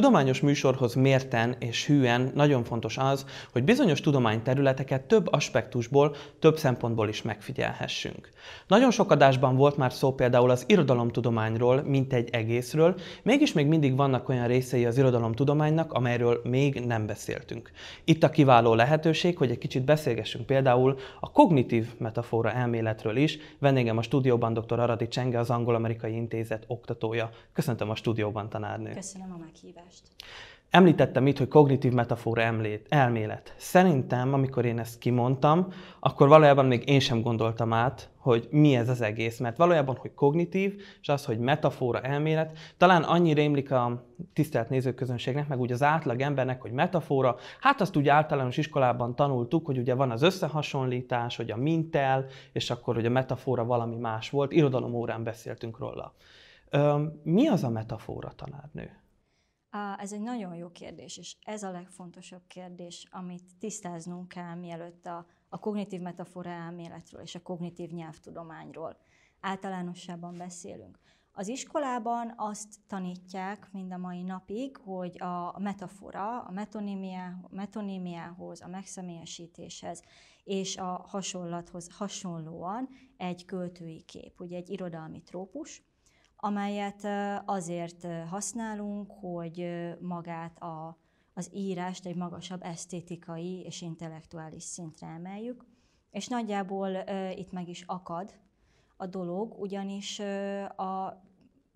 tudományos műsorhoz mérten és hűen nagyon fontos az, hogy bizonyos tudományterületeket több aspektusból, több szempontból is megfigyelhessünk. Nagyon sok adásban volt már szó például az irodalomtudományról, mint egy egészről, mégis még mindig vannak olyan részei az irodalomtudománynak, amelyről még nem beszéltünk. Itt a kiváló lehetőség, hogy egy kicsit beszélgessünk például a kognitív metafora elméletről is. Vendégem a stúdióban dr. Aradi Csenge, az Angol-Amerikai Intézet oktatója. Köszöntöm a stúdióban, tanárnő. Köszönöm a meghívást tudást. Említettem itt, hogy kognitív metafora emlét, elmélet. Szerintem, amikor én ezt kimondtam, akkor valójában még én sem gondoltam át, hogy mi ez az egész. Mert valójában, hogy kognitív, és az, hogy metafora elmélet, talán annyi rémlik a tisztelt nézőközönségnek, meg úgy az átlag embernek, hogy metafora. Hát azt úgy általános iskolában tanultuk, hogy ugye van az összehasonlítás, hogy a mintel, és akkor, hogy a metafora valami más volt. Irodalom órán beszéltünk róla. Mi az a metafora, tanárnő? Ez egy nagyon jó kérdés, és ez a legfontosabb kérdés, amit tisztáznunk kell, mielőtt a, a kognitív metafora elméletről és a kognitív nyelvtudományról általánosságban beszélünk. Az iskolában azt tanítják mind a mai napig, hogy a metafora, a metonímiához, a megszemélyesítéshez és a hasonlathoz hasonlóan egy költői kép, ugye egy irodalmi trópus, amelyet azért használunk, hogy magát a, az írást egy magasabb esztétikai és intellektuális szintre emeljük. És nagyjából itt meg is akad a dolog, ugyanis a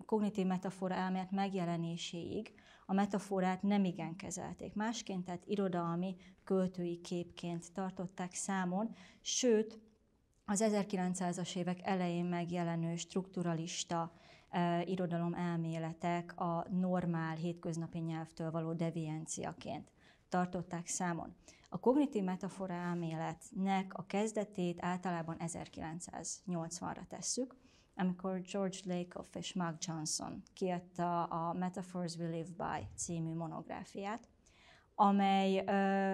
kognitív metafora elmélet megjelenéséig a metaforát nem igen kezelték másként, tehát irodalmi, költői képként tartották számon, sőt, az 1900-as évek elején megjelenő strukturalista irodalom elméletek a normál hétköznapi nyelvtől való devienciaként tartották számon. A kognitív metafora elméletnek a kezdetét általában 1980-ra tesszük, amikor George Lakoff és Mark Johnson kiadta a Metaphors We Live By című monográfiát, amely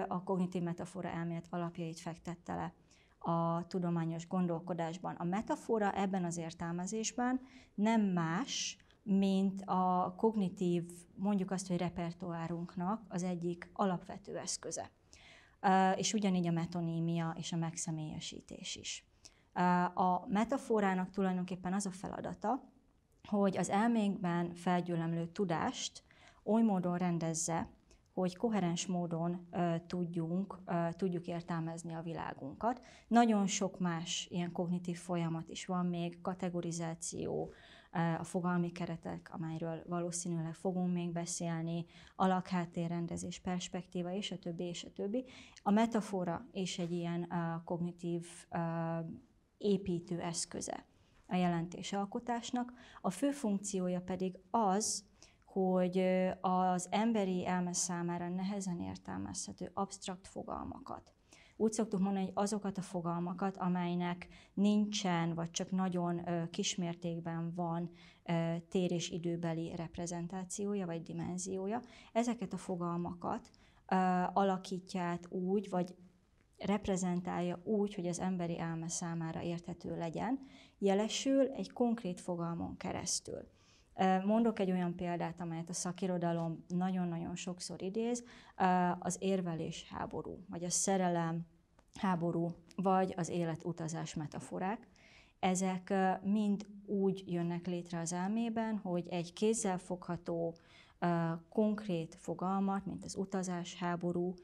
a kognitív metafora elmélet alapjait fektette le a tudományos gondolkodásban. A metafora ebben az értelmezésben nem más, mint a kognitív, mondjuk azt, hogy repertoárunknak az egyik alapvető eszköze. És ugyanígy a metonímia és a megszemélyesítés is. A metaforának tulajdonképpen az a feladata, hogy az elménkben felgyülemlő tudást oly módon rendezze, hogy koherens módon tudjunk, tudjuk értelmezni a világunkat. Nagyon sok más ilyen kognitív folyamat is van még, kategorizáció, a fogalmi keretek, amelyről valószínűleg fogunk még beszélni, alakháttérrendezés, perspektíva, és a többi, és a többi. A metafora és egy ilyen kognitív építő eszköze a alkotásnak a fő funkciója pedig az, hogy az emberi elme számára nehezen értelmezhető absztrakt fogalmakat. Úgy szoktuk mondani, hogy azokat a fogalmakat, amelynek nincsen, vagy csak nagyon kismértékben van tér és időbeli reprezentációja, vagy dimenziója, ezeket a fogalmakat alakítja úgy, vagy reprezentálja úgy, hogy az emberi elme számára érthető legyen, jelesül egy konkrét fogalmon keresztül. Mondok egy olyan példát, amelyet a szakirodalom nagyon-nagyon sokszor idéz, az érvelés háború, vagy a szerelem háború, vagy az életutazás metaforák. Ezek mind úgy jönnek létre az elmében, hogy egy kézzel fogható, konkrét fogalmat, mint az utazás, háború,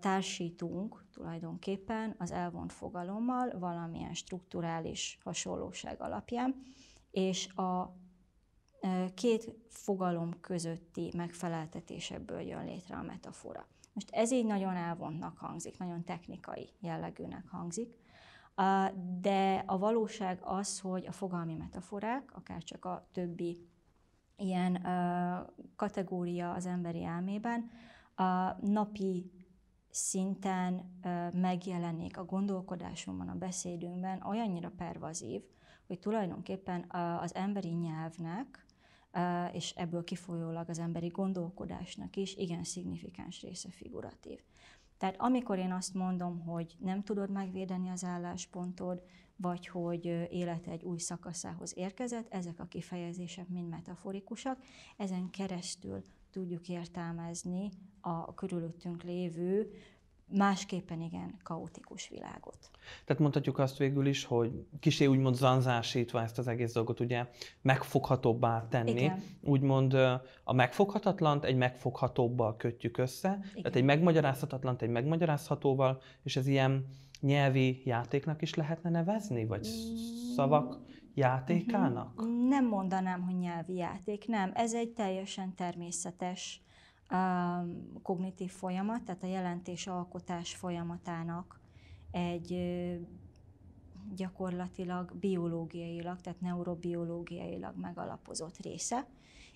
társítunk tulajdonképpen az elvont fogalommal valamilyen strukturális hasonlóság alapján, és a két fogalom közötti megfeleltetésekből jön létre a metafora. Most ez így nagyon elvontnak hangzik, nagyon technikai jellegűnek hangzik, de a valóság az, hogy a fogalmi metaforák, akár csak a többi ilyen kategória az emberi elmében, a napi szinten megjelenik a gondolkodásunkban, a beszédünkben olyannyira pervazív, hogy tulajdonképpen az emberi nyelvnek és ebből kifolyólag az emberi gondolkodásnak is igen szignifikáns része figuratív. Tehát amikor én azt mondom, hogy nem tudod megvédeni az álláspontod, vagy hogy élete egy új szakaszához érkezett, ezek a kifejezések mind metaforikusak, ezen keresztül tudjuk értelmezni a körülöttünk lévő másképpen igen kaotikus világot. Tehát mondhatjuk azt végül is, hogy kisé úgymond zanzásítva ezt az egész dolgot ugye megfoghatóbbá tenni. Igen. Úgymond a megfoghatatlant egy megfoghatóbbal kötjük össze, igen. tehát egy megmagyarázhatatlant egy megmagyarázhatóval, és ez ilyen nyelvi játéknak is lehetne nevezni, vagy szavak játékának? Mhm. Nem mondanám, hogy nyelvi játék, nem. Ez egy teljesen természetes kognitív folyamat, tehát a jelentés alkotás folyamatának egy gyakorlatilag biológiailag, tehát neurobiológiailag megalapozott része.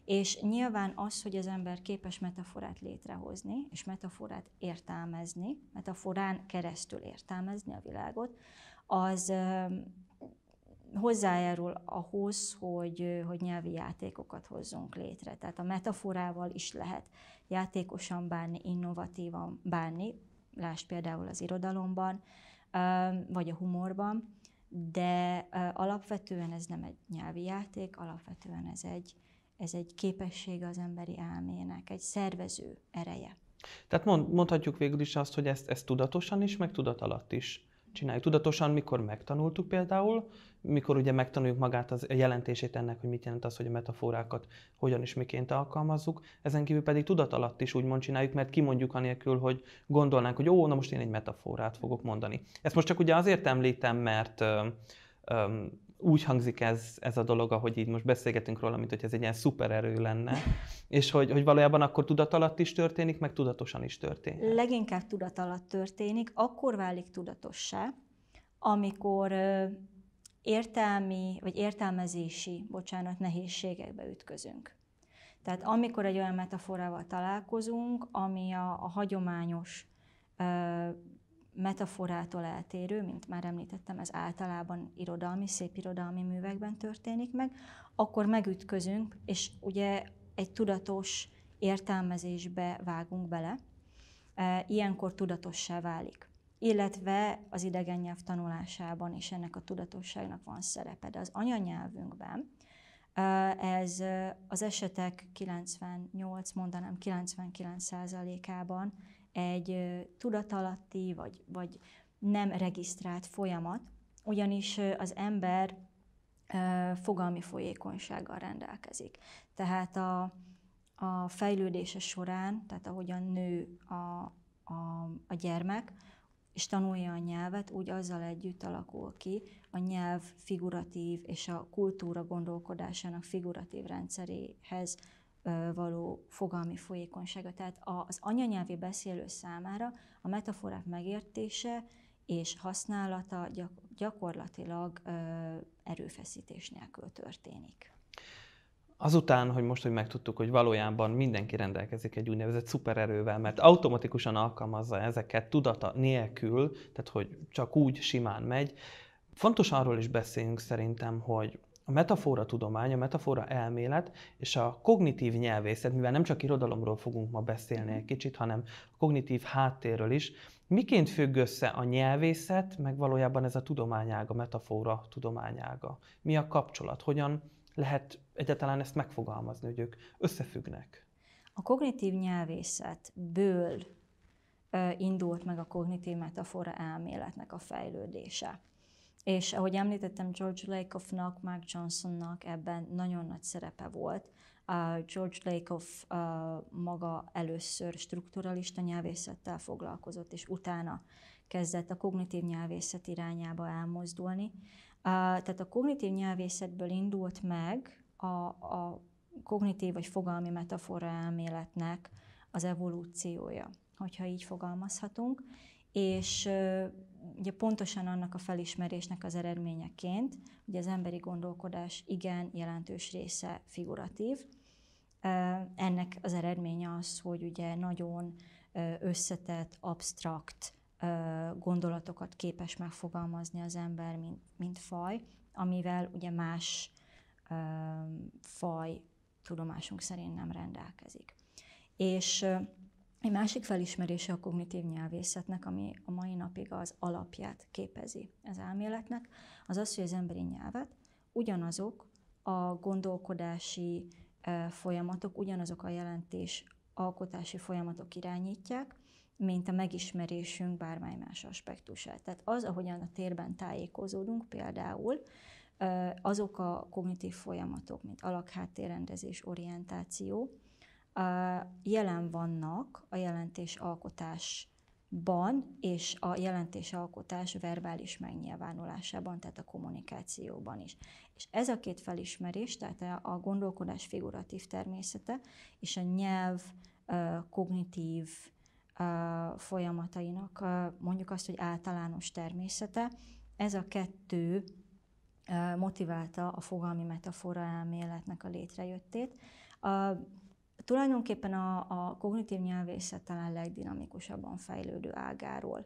És nyilván az, hogy az ember képes metaforát létrehozni, és metaforát értelmezni, metaforán keresztül értelmezni a világot, az hozzájárul ahhoz, hogy, hogy nyelvi játékokat hozzunk létre. Tehát a metaforával is lehet játékosan bánni, innovatívan bánni, lásd például az irodalomban, vagy a humorban, de alapvetően ez nem egy nyelvi játék, alapvetően ez egy, ez egy képessége az emberi elmének, egy szervező ereje. Tehát mond, mondhatjuk végül is azt, hogy ezt, ezt tudatosan is, meg tudat alatt is csináljuk. Tudatosan, mikor megtanultuk például, mikor ugye megtanuljuk magát az, a jelentését ennek, hogy mit jelent az, hogy a metaforákat hogyan és miként alkalmazzuk. Ezen kívül pedig tudat alatt is úgymond csináljuk, mert kimondjuk anélkül, hogy gondolnánk, hogy ó, na most én egy metaforát fogok mondani. Ezt most csak ugye azért említem, mert öm, úgy hangzik ez, ez a dolog, ahogy így most beszélgetünk róla, mint hogy ez egy ilyen szupererő lenne, és hogy, hogy valójában akkor tudat alatt is történik, meg tudatosan is történik. Leginkább tudat alatt történik, akkor válik tudatossá, amikor értelmi, vagy értelmezési, bocsánat, nehézségekbe ütközünk. Tehát amikor egy olyan metaforával találkozunk, ami a, a hagyományos ö, metaforától eltérő, mint már említettem, ez általában irodalmi, szép irodalmi művekben történik meg, akkor megütközünk, és ugye egy tudatos értelmezésbe vágunk bele. Ilyenkor tudatossá válik illetve az idegen nyelv tanulásában is ennek a tudatosságnak van szerepe. De az anyanyelvünkben ez az esetek 98, mondanám 99%-ában egy tudatalatti vagy, vagy nem regisztrált folyamat, ugyanis az ember fogalmi folyékonysággal rendelkezik. Tehát a, a fejlődése során, tehát ahogyan nő a, a, a gyermek, és tanulja a nyelvet, úgy azzal együtt alakul ki a nyelv figuratív és a kultúra gondolkodásának figuratív rendszeréhez való fogalmi folyékonysága. Tehát az anyanyelvi beszélő számára a metaforák megértése és használata gyakorlatilag erőfeszítés nélkül történik azután, hogy most, hogy megtudtuk, hogy valójában mindenki rendelkezik egy úgynevezett szupererővel, mert automatikusan alkalmazza ezeket tudata nélkül, tehát hogy csak úgy simán megy. Fontos arról is beszéljünk szerintem, hogy a metafora tudomány, a metafora elmélet és a kognitív nyelvészet, mivel nem csak irodalomról fogunk ma beszélni egy kicsit, hanem a kognitív háttérről is, miként függ össze a nyelvészet, meg valójában ez a tudományága, metafora tudományága? Mi a kapcsolat? Hogyan lehet egyáltalán ezt megfogalmazni, hogy ők összefüggnek? A kognitív nyelvészetből indult meg a kognitív metafora elméletnek a fejlődése. És ahogy említettem, George Lakoffnak, Mark Johnsonnak ebben nagyon nagy szerepe volt. George Lakoff maga először strukturalista nyelvészettel foglalkozott, és utána kezdett a kognitív nyelvészet irányába elmozdulni. Tehát a kognitív nyelvészetből indult meg a, a kognitív vagy fogalmi metafora elméletnek az evolúciója, hogyha így fogalmazhatunk, és ugye pontosan annak a felismerésnek az eredményeként, hogy az emberi gondolkodás igen jelentős része figuratív, ennek az eredménye az, hogy ugye nagyon összetett, absztrakt gondolatokat képes megfogalmazni az ember, mint, mint faj, amivel ugye más ö, faj tudomásunk szerint nem rendelkezik. És ö, egy másik felismerése a kognitív nyelvészetnek, ami a mai napig az alapját képezi az elméletnek, az az, hogy az emberi nyelvet ugyanazok a gondolkodási ö, folyamatok, ugyanazok a jelentés alkotási folyamatok irányítják, mint a megismerésünk bármely más aspektusát. Tehát az, ahogyan a térben tájékozódunk, például azok a kognitív folyamatok, mint alakháttérrendezés, orientáció, jelen vannak a jelentés alkotás ban és a jelentésalkotás verbális megnyilvánulásában, tehát a kommunikációban is. És ez a két felismerés, tehát a gondolkodás figuratív természete és a nyelv kognitív folyamatainak, mondjuk azt, hogy általános természete. Ez a kettő motiválta a fogalmi metafora elméletnek a létrejöttét. Tulajdonképpen a, a kognitív nyelvészet talán legdinamikusabban fejlődő ágáról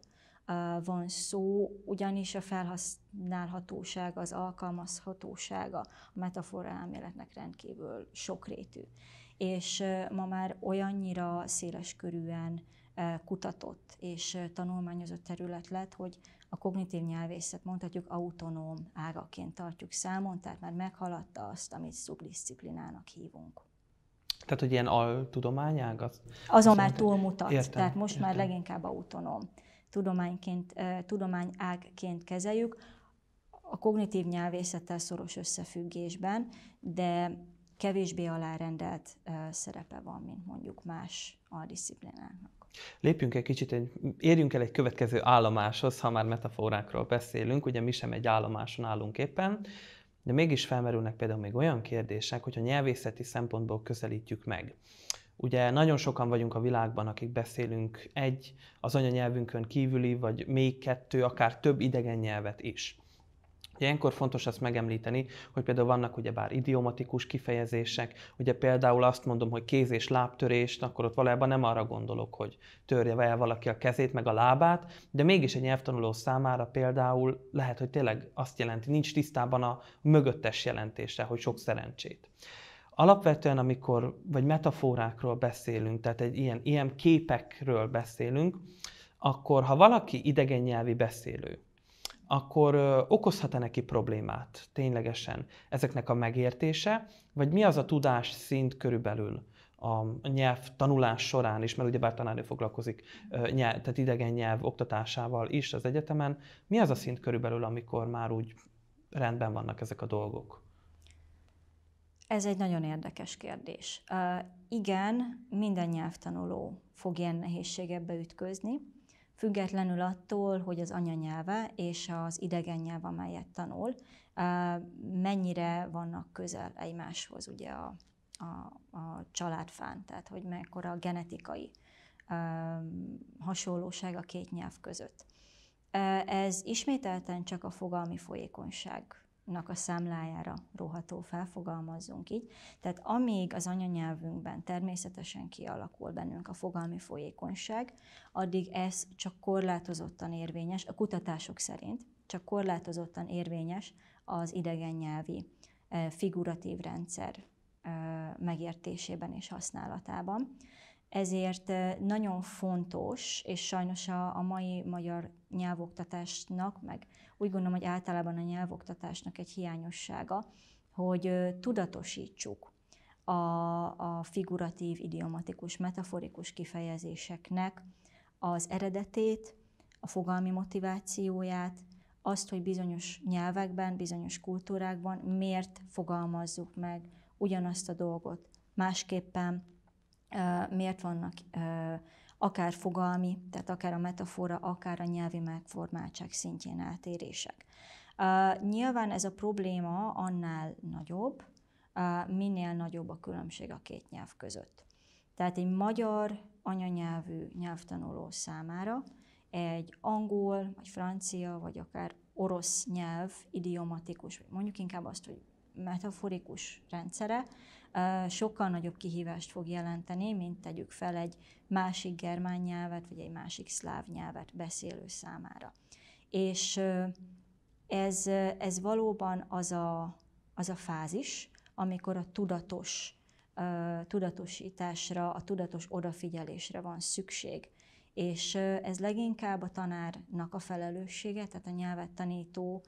van szó, ugyanis a felhasználhatóság, az alkalmazhatósága a metafora elméletnek rendkívül sokrétű. És ma már olyannyira széleskörűen kutatott és tanulmányozott terület lett, hogy a kognitív nyelvészet mondhatjuk autonóm ágaként tartjuk számon, tehát már meghaladta azt, amit szubdisziplinának hívunk. Tehát, hogy ilyen altudományág? Az, Azon már túlmutat, értem, tehát most értem. már leginkább autonóm tudományként, tudományágként kezeljük, a kognitív nyelvészettel szoros összefüggésben, de kevésbé alárendelt szerepe van, mint mondjuk más aldisziplináknak. Lépjünk egy kicsit, egy, érjünk el egy következő állomáshoz, ha már metaforákról beszélünk, ugye mi sem egy állomáson állunk éppen, de mégis felmerülnek például még olyan kérdések, hogyha nyelvészeti szempontból közelítjük meg. Ugye nagyon sokan vagyunk a világban, akik beszélünk egy az anyanyelvünkön kívüli, vagy még kettő, akár több idegen nyelvet is. Ilyenkor fontos azt megemlíteni, hogy például vannak bár idiomatikus kifejezések, ugye például azt mondom, hogy kéz és lábtörést, akkor ott valójában nem arra gondolok, hogy törje el valaki a kezét meg a lábát, de mégis egy nyelvtanuló számára például lehet, hogy tényleg azt jelenti, nincs tisztában a mögöttes jelentése, hogy sok szerencsét. Alapvetően, amikor, vagy metaforákról beszélünk, tehát egy ilyen, ilyen képekről beszélünk, akkor ha valaki idegen nyelvi beszélő, akkor okozhat-e neki problémát ténylegesen ezeknek a megértése, vagy mi az a tudás szint körülbelül a nyelv tanulás során is, mert ugye bár tanárnő foglalkozik nyelv, tehát idegen nyelv oktatásával is az egyetemen, mi az a szint körülbelül, amikor már úgy rendben vannak ezek a dolgok? Ez egy nagyon érdekes kérdés. Uh, igen, minden nyelvtanuló fog ilyen nehézségekbe ütközni függetlenül attól, hogy az anyanyelve és az idegen nyelv, amelyet tanul, mennyire vannak közel egymáshoz ugye a, a, a családfán, tehát hogy mekkora a genetikai hasonlóság a két nyelv között. Ez ismételten csak a fogalmi folyékonyság nak a számlájára róható, felfogalmazzunk így. Tehát amíg az anyanyelvünkben természetesen kialakul bennünk a fogalmi folyékonyság, addig ez csak korlátozottan érvényes, a kutatások szerint csak korlátozottan érvényes az idegen nyelvi eh, figuratív rendszer eh, megértésében és használatában. Ezért nagyon fontos, és sajnos a, a mai magyar nyelvoktatásnak, meg úgy gondolom, hogy általában a nyelvoktatásnak egy hiányossága, hogy tudatosítsuk a, a figuratív, idiomatikus, metaforikus kifejezéseknek az eredetét, a fogalmi motivációját, azt, hogy bizonyos nyelvekben, bizonyos kultúrákban miért fogalmazzuk meg ugyanazt a dolgot másképpen, miért vannak akár fogalmi, tehát akár a metafora, akár a nyelvi megformáltság szintjén eltérések. Nyilván ez a probléma annál nagyobb, minél nagyobb a különbség a két nyelv között. Tehát egy magyar anyanyelvű nyelvtanuló számára egy angol, vagy francia, vagy akár orosz nyelv idiomatikus, vagy mondjuk inkább azt, hogy metaforikus rendszere sokkal nagyobb kihívást fog jelenteni, mint tegyük fel egy másik germán nyelvet, vagy egy másik szláv nyelvet beszélő számára. És ez, ez valóban az a, az a fázis, amikor a tudatos tudatosításra, a tudatos odafigyelésre van szükség. És ez leginkább a tanárnak a felelőssége, tehát a nyelvet tanító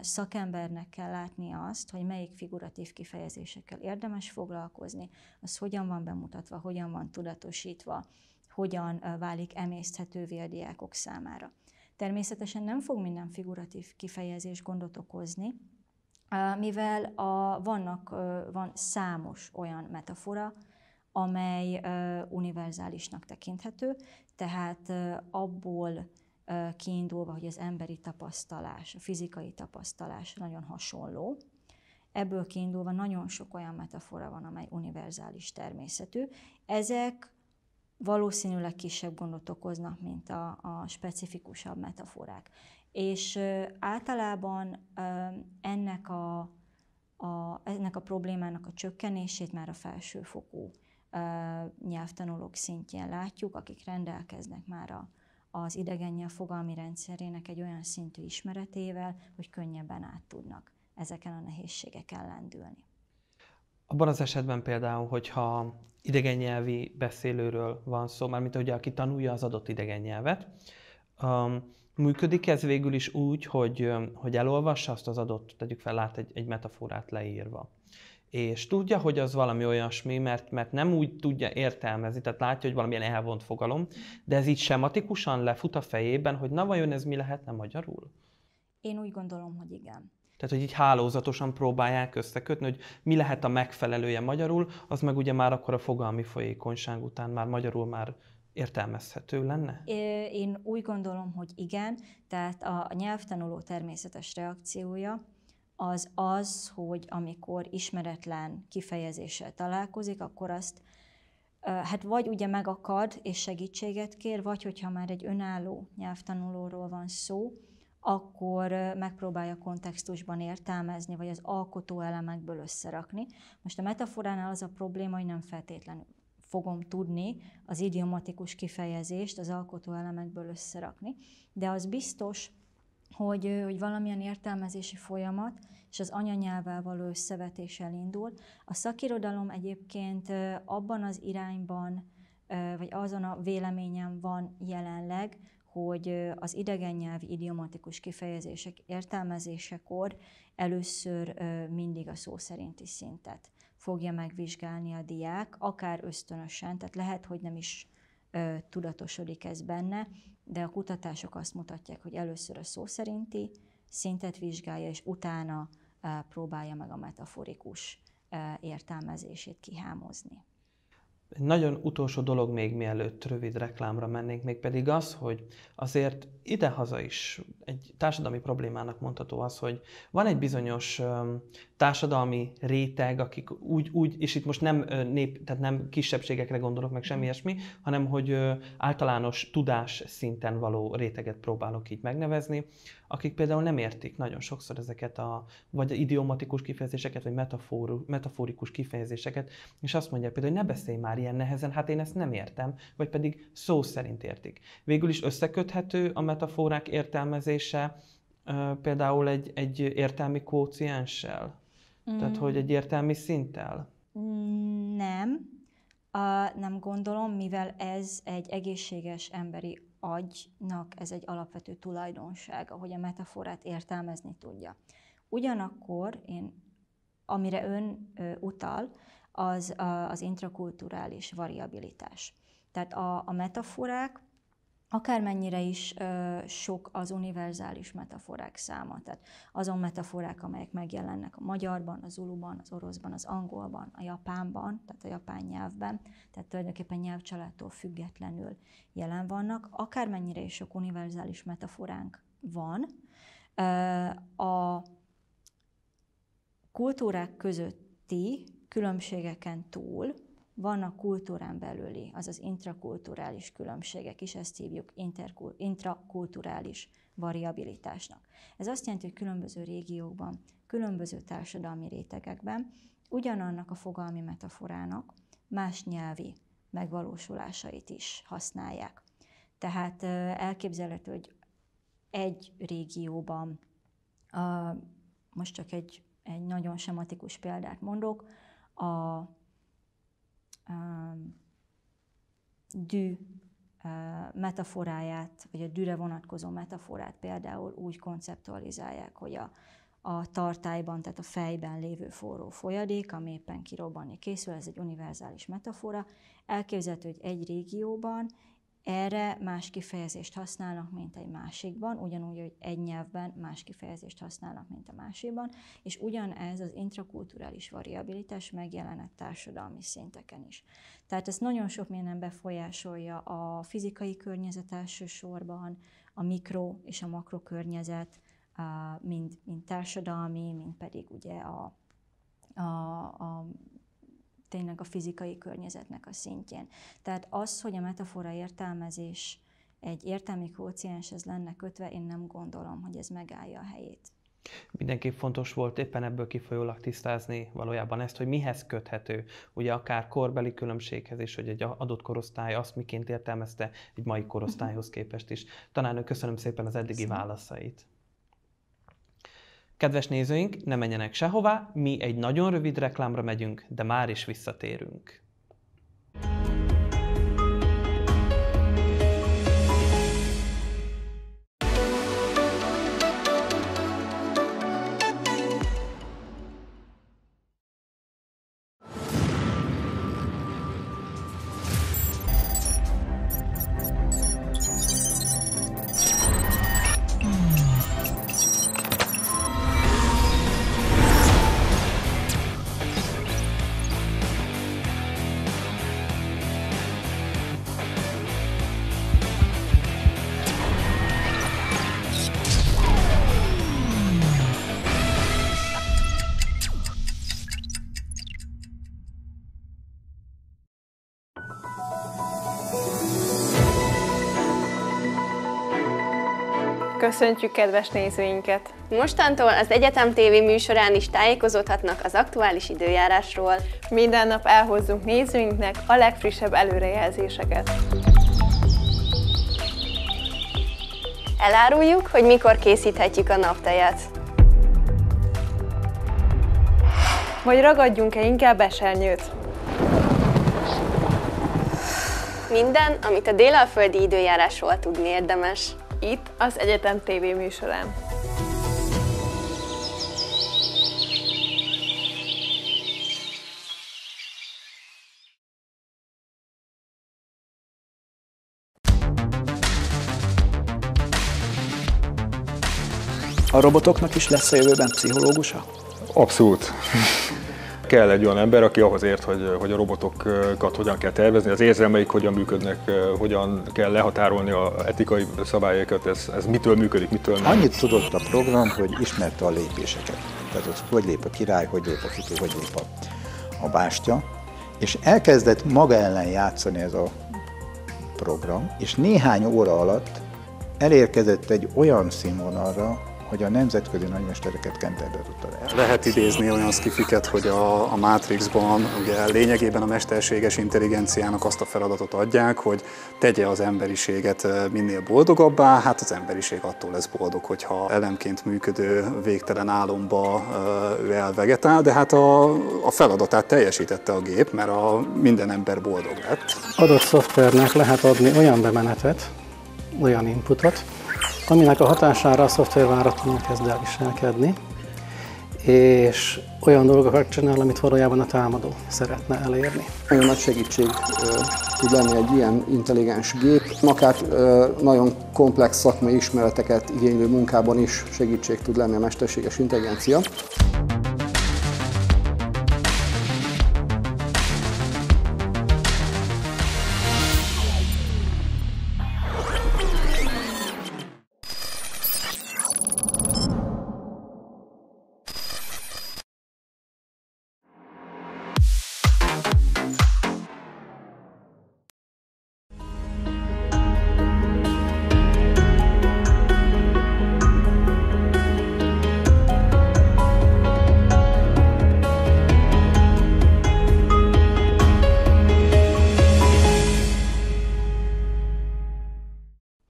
szakembernek kell látni azt, hogy melyik figuratív kifejezésekkel érdemes foglalkozni, az hogyan van bemutatva, hogyan van tudatosítva, hogyan válik emészthetővé a diákok számára. Természetesen nem fog minden figuratív kifejezés gondot okozni, mivel a, vannak, van számos olyan metafora, amely univerzálisnak tekinthető, tehát abból kiindulva, hogy az emberi tapasztalás, a fizikai tapasztalás nagyon hasonló. Ebből kiindulva nagyon sok olyan metafora van, amely univerzális természetű. Ezek valószínűleg kisebb gondot okoznak, mint a, a specifikusabb metaforák. És általában ennek a, a, ennek a problémának a csökkenését már a felsőfokú nyelvtanulók szintjén látjuk, akik rendelkeznek már a, az idegennyel fogalmi rendszerének egy olyan szintű ismeretével, hogy könnyebben át tudnak ezeken a nehézségeken lendülni. Abban az esetben például, hogyha idegen nyelvi beszélőről van szó, mármint ugye aki tanulja az adott idegen nyelvet, um, működik ez végül is úgy, hogy, um, hogy elolvassa azt az adott, tegyük fel, lát egy, egy metaforát leírva és tudja, hogy az valami olyasmi, mert, mert nem úgy tudja értelmezni, tehát látja, hogy valamilyen elvont fogalom, de ez így sematikusan lefut a fejében, hogy na vajon ez mi lehetne magyarul? Én úgy gondolom, hogy igen. Tehát, hogy így hálózatosan próbálják összekötni, hogy mi lehet a megfelelője magyarul, az meg ugye már akkor a fogalmi folyékonyság után már magyarul már értelmezhető lenne? Én úgy gondolom, hogy igen, tehát a nyelvtanuló természetes reakciója, az az, hogy amikor ismeretlen kifejezéssel találkozik, akkor azt hát vagy ugye megakad és segítséget kér, vagy hogyha már egy önálló nyelvtanulóról van szó, akkor megpróbálja kontextusban értelmezni, vagy az alkotó elemekből összerakni. Most a metaforánál az a probléma, hogy nem feltétlenül fogom tudni az idiomatikus kifejezést az alkotó elemekből összerakni, de az biztos, hogy, hogy valamilyen értelmezési folyamat és az anyanyelvvel való összevetés elindul. A szakirodalom egyébként abban az irányban, vagy azon a véleményem van jelenleg, hogy az idegen nyelvi idiomatikus kifejezések értelmezésekor először mindig a szó szerinti szintet fogja megvizsgálni a diák, akár ösztönösen, tehát lehet, hogy nem is tudatosodik ez benne, de a kutatások azt mutatják, hogy először a szó szerinti szintet vizsgálja, és utána próbálja meg a metaforikus értelmezését kihámozni. Egy nagyon utolsó dolog még mielőtt rövid reklámra mennénk, még pedig az, hogy azért idehaza is egy társadalmi problémának mondható az, hogy van egy bizonyos társadalmi réteg, akik úgy, úgy és itt most nem nép, tehát nem kisebbségekre gondolok, meg semmi mhm. ilyesmi, hanem hogy általános tudás szinten való réteget próbálok így megnevezni, akik például nem értik nagyon sokszor ezeket a, vagy idiomatikus kifejezéseket, vagy metafor, metaforikus kifejezéseket, és azt mondják például, hogy ne beszélj már ilyen nehezen, hát én ezt nem értem, vagy pedig szó szerint értik. Végül is összeköthető a metaforák értelmezése, például egy, egy értelmi kócienssel, Mm. Tehát, hogy mm. egyértelmű szinttel? Nem, A, nem gondolom, mivel ez egy egészséges emberi agynak, ez egy alapvető tulajdonsága, hogy a metaforát értelmezni tudja. Ugyanakkor én, amire ön ö, utal, az a, az intrakulturális variabilitás. Tehát a, a metaforák akármennyire is ö, sok az univerzális metaforák száma, tehát azon metaforák, amelyek megjelennek a magyarban, az uluban, az oroszban, az angolban, a japánban, tehát a japán nyelvben, tehát tulajdonképpen nyelvcsaládtól függetlenül jelen vannak, akármennyire is sok univerzális metaforánk van, ö, a kultúrák közötti különbségeken túl vannak kultúrán belüli, azaz intrakulturális különbségek is, ezt hívjuk interkul, intrakulturális variabilitásnak. Ez azt jelenti, hogy különböző régiókban, különböző társadalmi rétegekben ugyanannak a fogalmi metaforának más nyelvi megvalósulásait is használják. Tehát elképzelhető, hogy egy régióban, most csak egy, egy nagyon sematikus példát mondok, a um, dű uh, metaforáját, vagy a dűre vonatkozó metaforát például úgy konceptualizálják, hogy a, a tartályban, tehát a fejben lévő forró folyadék, ami éppen kirobbanni készül, ez egy univerzális metafora. Elképzelhető, hogy egy régióban erre más kifejezést használnak, mint egy másikban, ugyanúgy, hogy egy nyelvben más kifejezést használnak, mint a másikban, és ugyanez az intrakulturális variabilitás megjelenett társadalmi szinteken is. Tehát ez nagyon sok minden befolyásolja a fizikai környezet elsősorban, a mikro és a makrokörnyezet, mind, mind társadalmi, mind pedig ugye a, a, a tényleg a fizikai környezetnek a szintjén. Tehát az, hogy a metafora értelmezés egy értelmi ez lenne kötve, én nem gondolom, hogy ez megállja a helyét. Mindenképp fontos volt éppen ebből kifolyólag tisztázni valójában ezt, hogy mihez köthető, ugye akár korbeli különbséghez is, hogy egy adott korosztály azt miként értelmezte egy mai mhm. korosztályhoz képest is. Tanárnő, köszönöm szépen az eddigi köszönöm. válaszait. Kedves nézőink, ne menjenek sehová, mi egy nagyon rövid reklámra megyünk, de már is visszatérünk. Köszöntjük kedves nézőinket! Mostantól az Egyetem TV műsorán is tájékozódhatnak az aktuális időjárásról. Minden nap elhozzunk nézőinknek a legfrissebb előrejelzéseket. Eláruljuk, hogy mikor készíthetjük a naptejet. Vagy ragadjunk-e inkább esernyőt? Minden, amit a délalföldi időjárásról tudni érdemes itt az Egyetem TV műsorán. A robotoknak is lesz a jövőben pszichológusa? Abszolút. Kell egy olyan ember, aki ahhoz ért, hogy, hogy a robotokat hogyan kell tervezni, az érzelmeik hogyan működnek, hogyan kell lehatárolni a etikai szabályokat, ez, ez mitől működik, mitől nem. Annyit tudott a program, hogy ismerte a lépéseket. Tehát az, hogy lép a király, hogy lép a futó, hogy lép a, a bástya. És elkezdett maga ellen játszani ez a program, és néhány óra alatt elérkezett egy olyan színvonalra, hogy a nemzetközi nagymestereket Kenterbe tudta el. Lehet idézni olyan skifiket, hogy a, a Matrixban ugye lényegében a mesterséges intelligenciának azt a feladatot adják, hogy tegye az emberiséget minél boldogabbá, hát az emberiség attól lesz boldog, hogyha elemként működő végtelen álomba ő elvegetál, de hát a, a feladatát teljesítette a gép, mert a minden ember boldog lett. Adott szoftvernek lehet adni olyan bemenetet, olyan inputot, aminek a hatására a szoftver váratlanul kezd el viselkedni, és olyan dolgokat csinál, amit valójában a támadó szeretne elérni. Nagyon nagy segítség tud lenni egy ilyen intelligens gép. Akár nagyon komplex szakmai ismereteket igénylő munkában is segítség tud lenni a mesterséges intelligencia.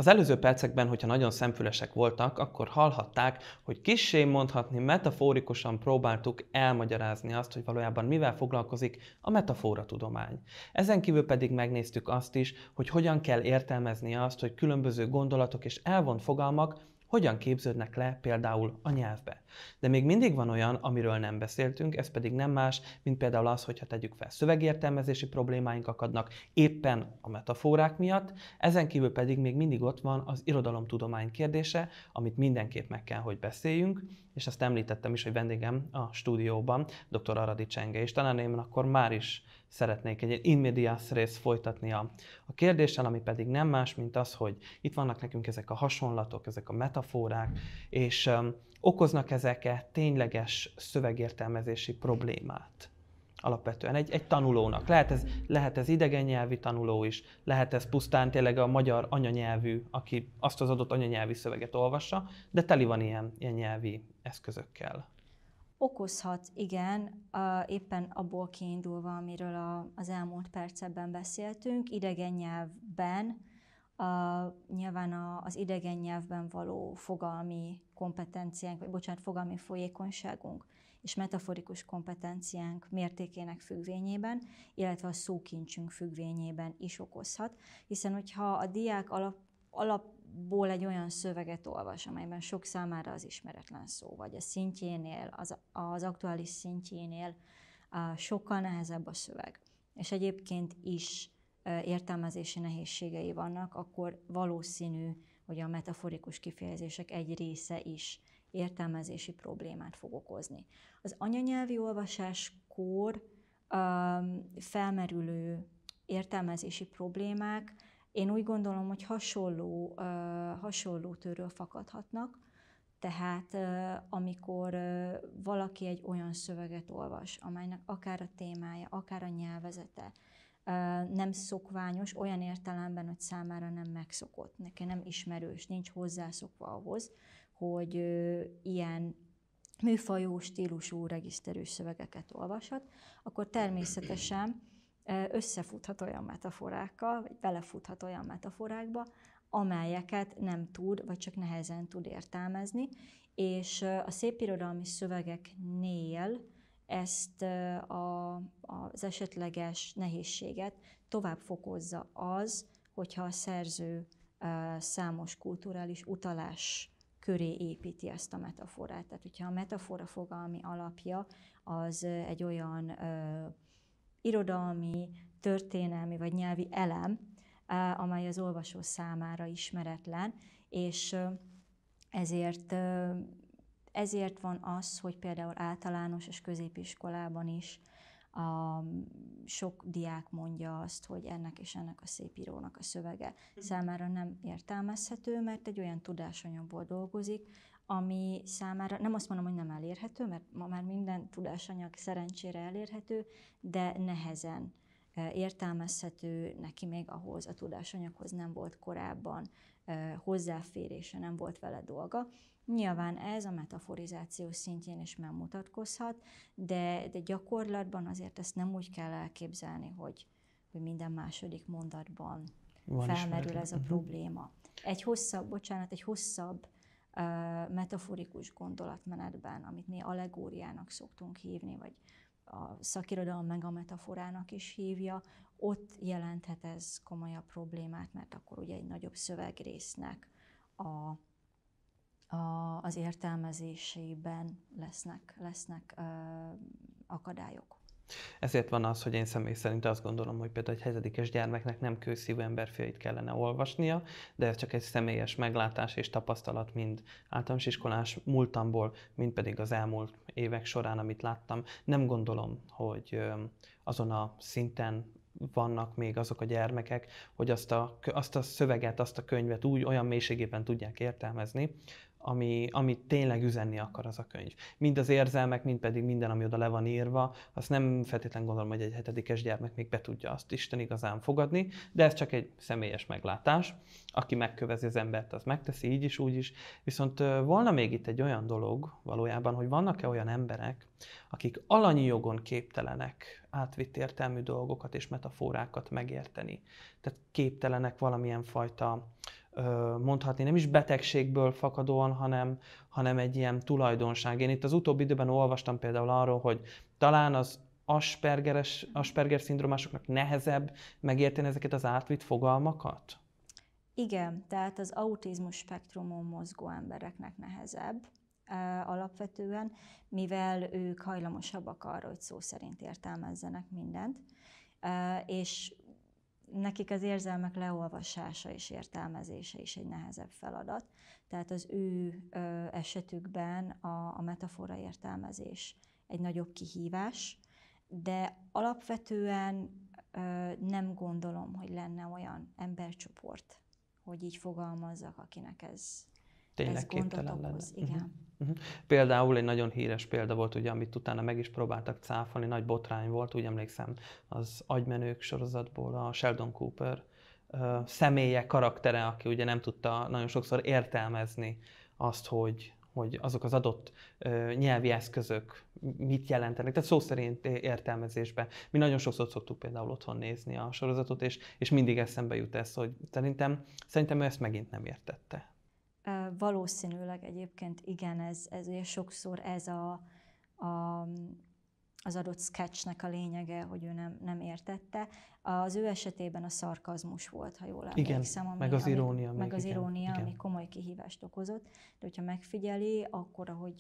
Az előző percekben, hogyha nagyon szemfülesek voltak, akkor hallhatták, hogy kissé mondhatni metaforikusan próbáltuk elmagyarázni azt, hogy valójában mivel foglalkozik a metafora tudomány. Ezen kívül pedig megnéztük azt is, hogy hogyan kell értelmezni azt, hogy különböző gondolatok és elvont fogalmak hogyan képződnek le például a nyelvbe. De még mindig van olyan, amiről nem beszéltünk, ez pedig nem más, mint például az, hogyha tegyük fel szövegértelmezési problémáink akadnak éppen a metaforák miatt, ezen kívül pedig még mindig ott van az irodalomtudomány kérdése, amit mindenképp meg kell, hogy beszéljünk, és ezt említettem is, hogy vendégem a stúdióban, dr. Aradi Csenge, és talán én akkor már is szeretnék egy in rész folytatni a, a kérdéssel, ami pedig nem más, mint az, hogy itt vannak nekünk ezek a hasonlatok, ezek a metaforák, és um, okoznak ezek tényleges szövegértelmezési problémát alapvetően egy, egy tanulónak. Lehet ez, lehet ez idegen nyelvi tanuló is, lehet ez pusztán tényleg a magyar anyanyelvű, aki azt az adott anyanyelvi szöveget olvassa, de teli van ilyen, ilyen nyelvi eszközökkel. Okozhat, igen, a, éppen abból kiindulva, amiről a, az elmúlt percebben beszéltünk, idegen nyelvben, a, nyilván a, az idegen nyelvben való fogalmi kompetenciánk, vagy bocsánat, fogalmi folyékonyságunk és metaforikus kompetenciánk mértékének függvényében, illetve a szókincsünk függvényében is okozhat, hiszen hogyha a diák alap, alap ból egy olyan szöveget olvas, amelyben sok számára az ismeretlen szó, vagy a szintjénél, az, az aktuális szintjénél a sokkal nehezebb a szöveg, és egyébként is értelmezési nehézségei vannak, akkor valószínű, hogy a metaforikus kifejezések egy része is értelmezési problémát fog okozni. Az anyanyelvi olvasáskor felmerülő értelmezési problémák én úgy gondolom, hogy hasonló, hasonló tőről fakadhatnak, tehát amikor valaki egy olyan szöveget olvas, amelynek akár a témája, akár a nyelvezete nem szokványos, olyan értelemben, hogy számára nem megszokott, neki nem ismerős, nincs hozzászokva ahhoz, hogy ilyen műfajú, stílusú, regiszterű szövegeket olvashat, akkor természetesen összefuthat olyan metaforákkal, vagy belefuthat olyan metaforákba, amelyeket nem tud, vagy csak nehezen tud értelmezni, és a szépirodalmi szövegeknél ezt a, az esetleges nehézséget tovább fokozza az, hogyha a szerző számos kulturális utalás köré építi ezt a metaforát. Tehát, hogyha a metafora fogalmi alapja az egy olyan irodalmi, történelmi vagy nyelvi elem, amely az olvasó számára ismeretlen, és ezért, ezért van az, hogy például általános és középiskolában is a, sok diák mondja azt, hogy ennek és ennek a szép írónak a szövege hm. számára nem értelmezhető, mert egy olyan tudásanyagból dolgozik, ami számára, nem azt mondom, hogy nem elérhető, mert ma már minden tudásanyag szerencsére elérhető, de nehezen értelmezhető, neki még ahhoz a tudásanyaghoz nem volt korábban hozzáférése, nem volt vele dolga. Nyilván ez a metaforizáció szintjén is megmutatkozhat, de, de gyakorlatban azért ezt nem úgy kell elképzelni, hogy, hogy minden második mondatban Van felmerül ismerni. ez a mhm. probléma. Egy hosszabb, bocsánat, egy hosszabb metaforikus gondolatmenetben, amit mi allegóriának szoktunk hívni, vagy a szakirodalom meg a metaforának is hívja, ott jelenthet ez komolyabb problémát, mert akkor ugye egy nagyobb szövegrésznek a, a, az értelmezésében lesznek, lesznek ö, akadályok. Ezért van az, hogy én személy szerint azt gondolom, hogy például egy hetedikes gyermeknek nem kőszívű emberfiait kellene olvasnia, de ez csak egy személyes meglátás és tapasztalat mind általános iskolás múltamból, mind pedig az elmúlt évek során, amit láttam. Nem gondolom, hogy azon a szinten vannak még azok a gyermekek, hogy azt a, azt a szöveget, azt a könyvet úgy olyan mélységében tudják értelmezni, ami, ami tényleg üzenni akar az a könyv. Mind az érzelmek, mind pedig minden, ami oda le van írva, azt nem feltétlenül gondolom, hogy egy hetedikes gyermek még be tudja azt Isten igazán fogadni, de ez csak egy személyes meglátás. Aki megkövezi az embert, az megteszi így is, úgy is. Viszont volna még itt egy olyan dolog valójában, hogy vannak-e olyan emberek, akik alanyi jogon képtelenek átvitt értelmű dolgokat és metaforákat megérteni. Tehát képtelenek valamilyen fajta mondhatni, nem is betegségből fakadóan, hanem, hanem egy ilyen tulajdonság. Én itt az utóbbi időben olvastam például arról, hogy talán az Aspergeres, Asperger szindrómásoknak nehezebb megérteni ezeket az átvitt fogalmakat? Igen, tehát az autizmus spektrumon mozgó embereknek nehezebb alapvetően, mivel ők hajlamosabbak arra, hogy szó szerint értelmezzenek mindent, és nekik az érzelmek leolvasása és értelmezése is egy nehezebb feladat. Tehát az ő ö, esetükben a, a metafora értelmezés egy nagyobb kihívás, de alapvetően ö, nem gondolom, hogy lenne olyan embercsoport, hogy így fogalmazzak, akinek ez, ez gondot okoz. Lenne. Igen. Uh-huh. Mhm. Például egy nagyon híres példa volt, ugye, amit utána meg is próbáltak cáfolni, nagy botrány volt, úgy emlékszem, az Agymenők sorozatból a Sheldon Cooper ö, személye, karaktere, aki ugye nem tudta nagyon sokszor értelmezni azt, hogy, hogy azok az adott ö, nyelvi eszközök mit jelentenek, tehát szó szerint értelmezésbe. Mi nagyon sokszor szoktuk például otthon nézni a sorozatot, és, és mindig eszembe jut ez, hogy szerintem, szerintem ő ezt megint nem értette Valószínűleg egyébként igen, ez, ez ugye sokszor ez a, a, az adott sketchnek a lényege, hogy ő nem, nem értette. Az ő esetében a szarkazmus volt, ha jól emlékszem. Igen, ami, meg az irónia. Ami, meg az igen, irónia, igen. ami komoly kihívást okozott. De hogyha megfigyeli, akkor ahogy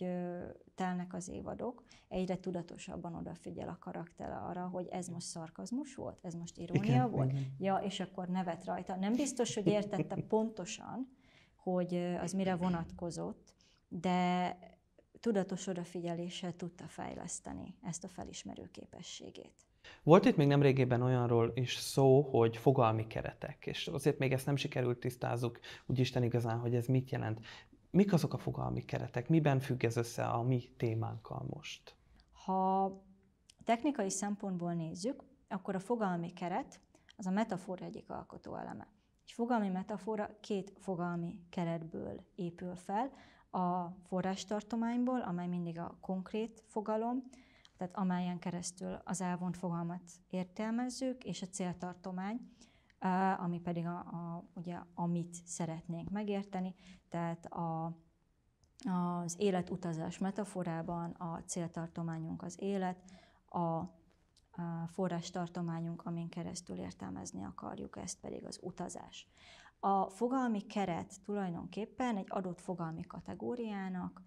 telnek az évadok, egyre tudatosabban odafigyel a karakter arra, hogy ez most szarkazmus volt, ez most irónia igen, volt. Igen. Ja, és akkor nevet rajta. Nem biztos, hogy értette pontosan, hogy az mire vonatkozott, de tudatos odafigyeléssel tudta fejleszteni ezt a felismerő képességét. Volt itt még nemrégében olyanról is szó, hogy fogalmi keretek, és azért még ezt nem sikerült tisztázzuk, úgy Isten igazán, hogy ez mit jelent. Mik azok a fogalmi keretek? Miben függ ez össze a mi témánkkal most? Ha technikai szempontból nézzük, akkor a fogalmi keret az a metafora egyik alkotó eleme. Egy fogalmi metafora két fogalmi keretből épül fel, a forrástartományból, amely mindig a konkrét fogalom, tehát amelyen keresztül az elvont fogalmat értelmezzük, és a céltartomány, ami pedig a, a, ugye, amit szeretnénk megérteni, tehát a, az életutazás metaforában a céltartományunk az élet, a forrástartományunk, amin keresztül értelmezni akarjuk, ezt pedig az utazás. A fogalmi keret tulajdonképpen egy adott fogalmi kategóriának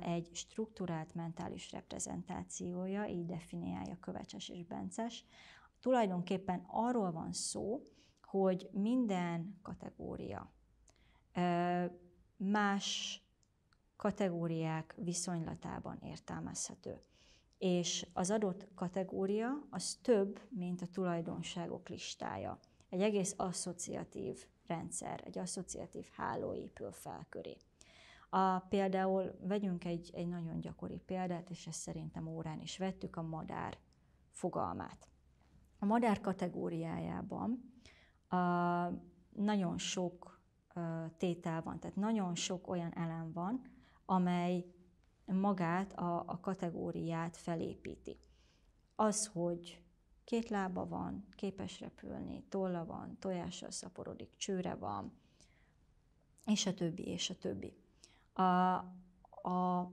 egy struktúrált mentális reprezentációja, így definiálja Kövecses és Bences. Tulajdonképpen arról van szó, hogy minden kategória más kategóriák viszonylatában értelmezhető és az adott kategória az több, mint a tulajdonságok listája. Egy egész asszociatív rendszer, egy asszociatív háló épül fel köré. A, például vegyünk egy, egy nagyon gyakori példát, és ezt szerintem órán is vettük, a madár fogalmát. A madár kategóriájában a, nagyon sok a, tétel van, tehát nagyon sok olyan elem van, amely magát, a, a kategóriát felépíti. Az, hogy két lába van, képes repülni, tolla van, tojással szaporodik, csőre van, és a többi, és a többi. A, a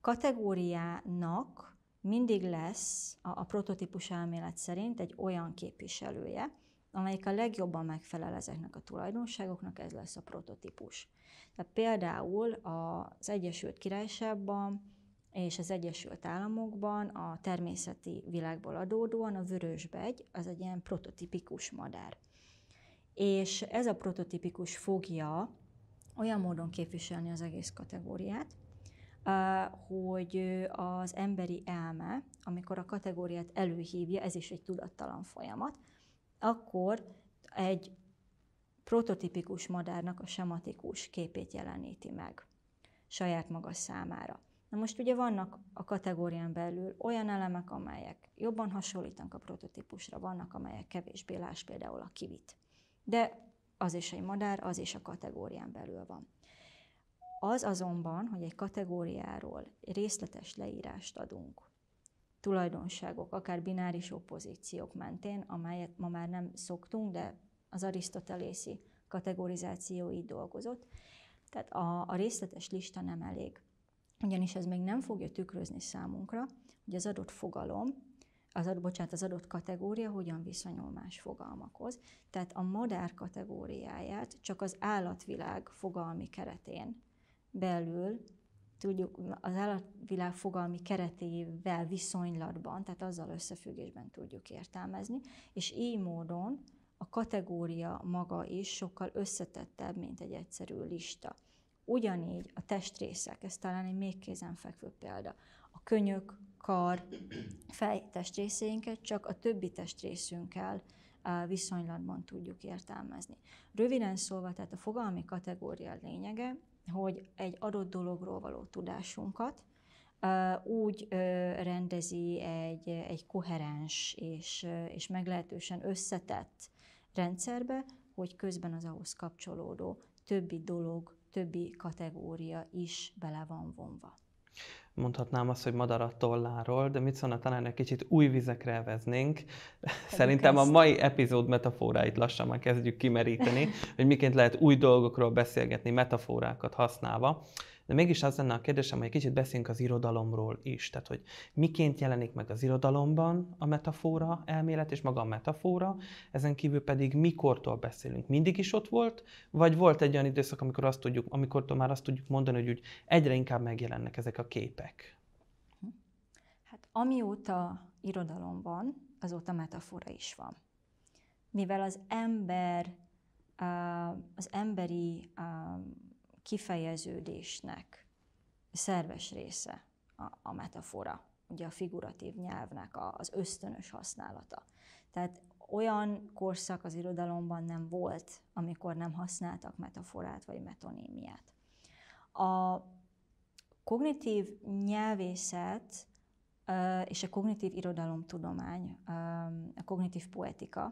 kategóriának mindig lesz a, a prototípus elmélet szerint egy olyan képviselője, amelyik a legjobban megfelel ezeknek a tulajdonságoknak, ez lesz a prototípus. Tehát például az Egyesült Királyságban és az Egyesült Államokban a természeti világból adódóan a vörösbegy az egy ilyen prototipikus madár. És ez a prototipikus fogja olyan módon képviselni az egész kategóriát, hogy az emberi elme, amikor a kategóriát előhívja, ez is egy tudattalan folyamat, akkor egy prototipikus madárnak a sematikus képét jeleníti meg saját maga számára. Na most ugye vannak a kategórián belül olyan elemek, amelyek jobban hasonlítanak a prototípusra, vannak, amelyek kevésbé lás, például a kivit. De az is egy madár, az is a kategórián belül van. Az azonban, hogy egy kategóriáról részletes leírást adunk tulajdonságok, akár bináris opozíciók mentén, amelyet ma már nem szoktunk, de az arisztotelészi kategorizáció így dolgozott. Tehát a, a részletes lista nem elég. Ugyanis ez még nem fogja tükrözni számunkra, hogy az adott fogalom, az adott, bocsánat, az adott kategória hogyan viszonyul más fogalmakhoz. Tehát a madár kategóriáját csak az állatvilág fogalmi keretén belül tudjuk az állatvilág fogalmi keretével viszonylatban, tehát azzal összefüggésben tudjuk értelmezni, és így módon a kategória maga is sokkal összetettebb, mint egy egyszerű lista. Ugyanígy a testrészek, ez talán egy még kézenfekvő példa. A könyök, kar, fej testrészeinket csak a többi testrészünkkel viszonylatban tudjuk értelmezni. Röviden szólva, tehát a fogalmi kategória lényege hogy egy adott dologról való tudásunkat úgy rendezi egy, egy koherens és, és meglehetősen összetett rendszerbe, hogy közben az ahhoz kapcsolódó többi dolog, többi kategória is bele van vonva mondhatnám azt, hogy madara tolláról, de mit szólna talán egy kicsit új vizekre eveznénk. Szerintem a mai epizód metaforáit lassan már kezdjük kimeríteni, hogy miként lehet új dolgokról beszélgetni, metaforákat használva. De mégis az lenne a kérdésem, hogy egy kicsit beszéljünk az irodalomról is. Tehát, hogy miként jelenik meg az irodalomban a metafora elmélet és maga a metafora, ezen kívül pedig mikortól beszélünk. Mindig is ott volt, vagy volt egy olyan időszak, amikor azt tudjuk, amikor már azt tudjuk mondani, hogy úgy egyre inkább megjelennek ezek a képek? Hát amióta irodalom van, azóta metafora is van. Mivel az ember, az emberi kifejeződésnek szerves része a, a metafora, ugye a figuratív nyelvnek a, az ösztönös használata. Tehát olyan korszak az irodalomban nem volt, amikor nem használtak metaforát vagy metonímiát. A kognitív nyelvészet és a kognitív irodalomtudomány, a kognitív poetika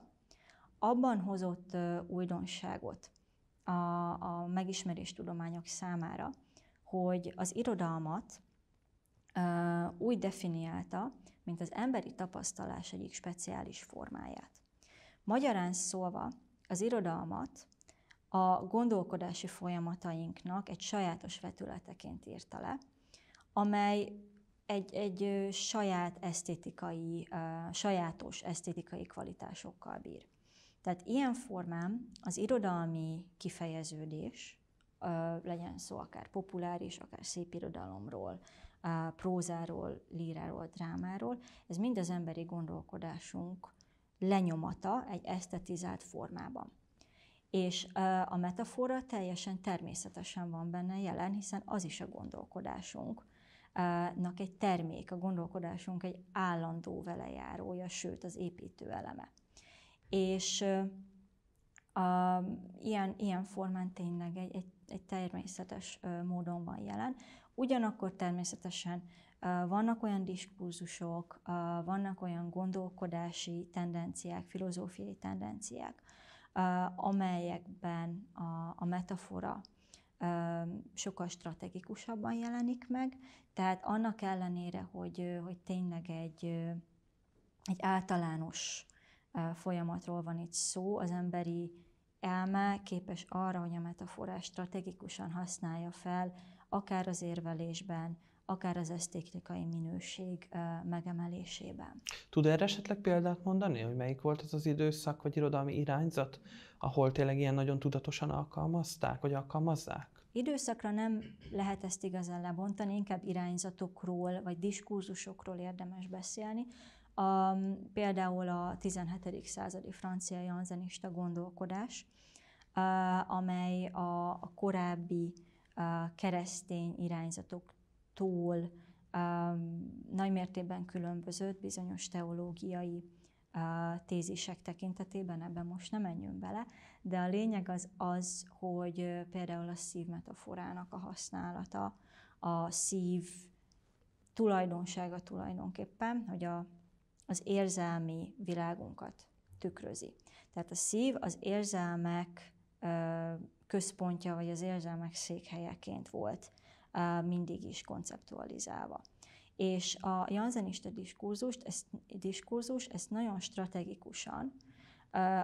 abban hozott újdonságot, a, a megismerés tudományok számára, hogy az irodalmat ö, úgy definiálta, mint az emberi tapasztalás egyik speciális formáját. Magyarán szólva, az irodalmat a gondolkodási folyamatainknak egy sajátos vetületeként írta le, amely egy, egy saját esztétikai, uh, sajátos esztétikai kvalitásokkal bír. Tehát ilyen formán az irodalmi kifejeződés, legyen szó akár populáris, akár szép irodalomról, prózáról, líráról, drámáról, ez mind az emberi gondolkodásunk lenyomata egy esztetizált formában. És a metafora teljesen természetesen van benne jelen, hiszen az is a gondolkodásunk egy termék, a gondolkodásunk egy állandó velejárója, sőt az építő eleme. És a, ilyen, ilyen formán tényleg egy, egy, egy természetes módon van jelen. Ugyanakkor természetesen vannak olyan diskurzusok, vannak olyan gondolkodási tendenciák, filozófiai tendenciák, amelyekben a, a metafora sokkal stratégikusabban jelenik meg, tehát annak ellenére, hogy, hogy tényleg egy, egy általános folyamatról van itt szó, az emberi elme képes arra, hogy a metaforát strategikusan használja fel, akár az érvelésben, akár az esztétikai minőség megemelésében. Tud erre esetleg példát mondani, hogy melyik volt az az időszak vagy irodalmi irányzat, ahol tényleg ilyen nagyon tudatosan alkalmazták, vagy alkalmazzák? Időszakra nem lehet ezt igazán lebontani, inkább irányzatokról vagy diskurzusokról érdemes beszélni a, például a 17. századi francia janzenista gondolkodás, a, amely a, a korábbi a keresztény irányzatoktól a, nagymértékben különbözött bizonyos teológiai a tézisek tekintetében, ebben most nem menjünk bele, de a lényeg az az, hogy például a szív metaforának a használata, a szív tulajdonsága tulajdonképpen, hogy a az érzelmi világunkat tükrözi. Tehát a szív az érzelmek központja, vagy az érzelmek székhelyeként volt mindig is konceptualizálva. És a janzenista diskurzust, ezt, diskurzus ezt nagyon strategikusan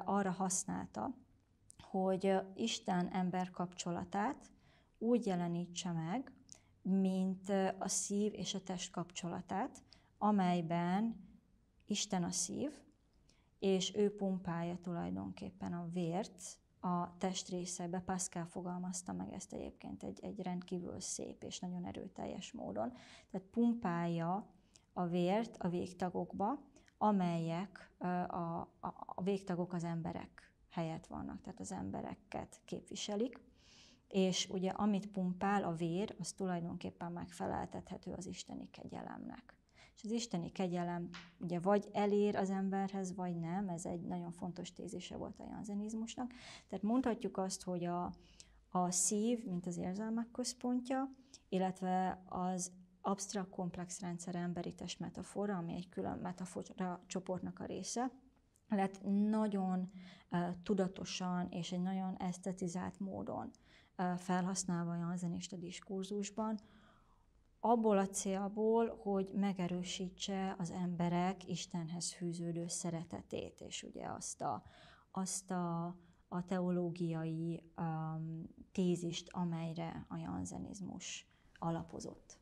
arra használta, hogy Isten-ember kapcsolatát úgy jelenítse meg, mint a szív és a test kapcsolatát, amelyben Isten a szív, és ő pumpálja tulajdonképpen a vért a testrészekbe. Pascal fogalmazta meg ezt egyébként egy, egy rendkívül szép és nagyon erőteljes módon. Tehát pumpálja a vért a végtagokba, amelyek a, a, a végtagok az emberek helyett vannak, tehát az embereket képviselik. És ugye amit pumpál a vér, az tulajdonképpen megfeleltethető az isteni kegyelemnek. És az isteni kegyelem ugye vagy elér az emberhez, vagy nem, ez egy nagyon fontos tézése volt a janzenizmusnak. Tehát mondhatjuk azt, hogy a, a szív, mint az érzelmek központja, illetve az absztrakt komplex rendszer emberi test metafora, ami egy külön metafora csoportnak a része, lett nagyon uh, tudatosan és egy nagyon esztetizált módon uh, felhasználva a zenista diskurzusban, abból a célból, hogy megerősítse az emberek Istenhez fűződő szeretetét, és ugye azt a, azt a, a teológiai um, tézist, amelyre a janzenizmus alapozott.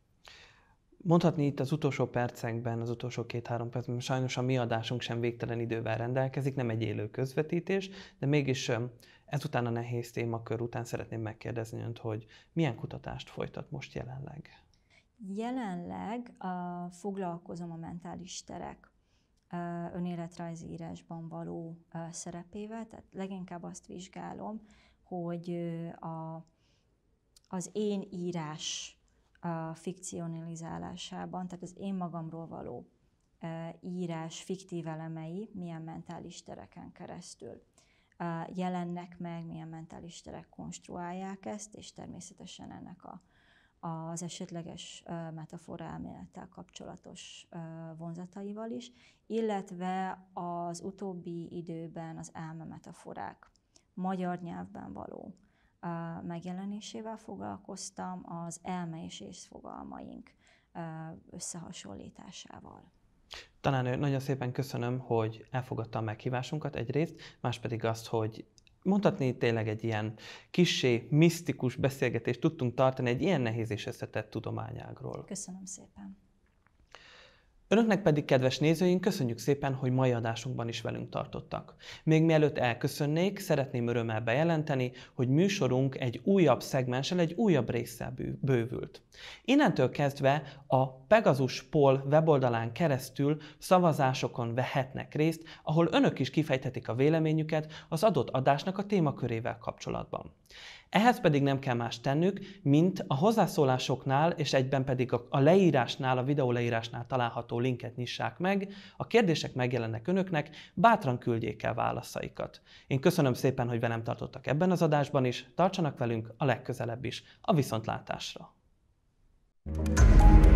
Mondhatni itt az utolsó percekben, az utolsó két-három percben, sajnos a mi adásunk sem végtelen idővel rendelkezik, nem egy élő közvetítés, de mégis um, ezután a nehéz témakör után szeretném megkérdezni önt, hogy milyen kutatást folytat most jelenleg? Jelenleg uh, foglalkozom a mentális terek uh, önéletrajzi írásban való uh, szerepével, tehát leginkább azt vizsgálom, hogy uh, a, az én írás uh, fikcionalizálásában, tehát az én magamról való uh, írás fiktív elemei milyen mentális tereken keresztül jelennek meg, milyen mentális terek konstruálják ezt, és természetesen ennek a az esetleges metafora elmélettel kapcsolatos vonzataival is, illetve az utóbbi időben az elme metaforák magyar nyelvben való megjelenésével foglalkoztam, az elme és észfogalmaink fogalmaink összehasonlításával. Tanárnő, nagyon szépen köszönöm, hogy elfogadta a meghívásunkat egyrészt, más pedig azt, hogy mondhatni tényleg egy ilyen kissé misztikus beszélgetést tudtunk tartani egy ilyen nehéz és összetett tudományágról. Köszönöm szépen. Önöknek pedig, kedves nézőink, köszönjük szépen, hogy mai adásunkban is velünk tartottak. Még mielőtt elköszönnék, szeretném örömmel bejelenteni, hogy műsorunk egy újabb szegmenssel, egy újabb résszel bővült. Innentől kezdve a Pegasus Pol weboldalán keresztül szavazásokon vehetnek részt, ahol önök is kifejthetik a véleményüket az adott adásnak a témakörével kapcsolatban. Ehhez pedig nem kell más tennük, mint a hozzászólásoknál és egyben pedig a leírásnál, a videó leírásnál található linket nyissák meg, a kérdések megjelennek önöknek, bátran küldjék el válaszaikat. Én köszönöm szépen, hogy velem tartottak ebben az adásban is, tartsanak velünk a legközelebb is, a viszontlátásra! thank you